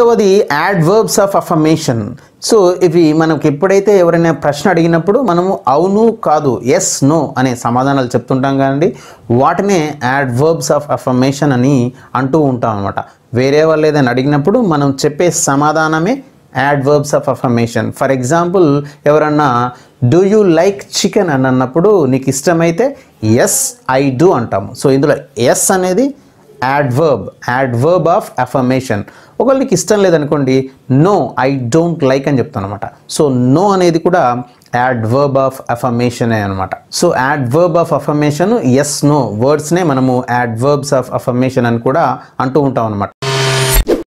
ఐదవది verbs of affirmation so ఇవి మనకి ఎప్పుడైతే ఎవరైనా ప్రశ్న అడిగినప్పుడు మనము అవును కాదు ఎస్ నో అనే సమాధానాలు చెప్తుంటాం కానీ వాటినే యాడ్ వర్బ్స్ ఆఫ్ అఫర్మేషన్ అని అంటూ ఉంటాం అనమాట వేరే వాళ్ళు ఏదైనా అడిగినప్పుడు మనం చెప్పే సమాధానమే adverbs of affirmation for example ఎవరన్నా డూ యూ లైక్ చికెన్ అని అన్నప్పుడు నీకు ఇష్టమైతే ఎస్ ఐ డూ అంటాము సో ఇందులో ఎస్ అనేది యాడ్వర్బ్ యాడ్వర్బ్ ఆఫ్ అఫర్మేషన్ ఒకవేళ ఇష్టం లేదనుకోండి నో ఐ డోంట్ లైక్ అని చెప్తాను అనమాట సో నో అనేది కూడా యాడ్వర్బ్ ఆఫ్ అఫర్మేషనే అనమాట so adverb of affirmation yes no వర్డ్స్నే మనము యాడ్వర్బ్స్ ఆఫ్ అఫర్మేషన్ అని కూడా అంటూ ఉంటాం అనమాట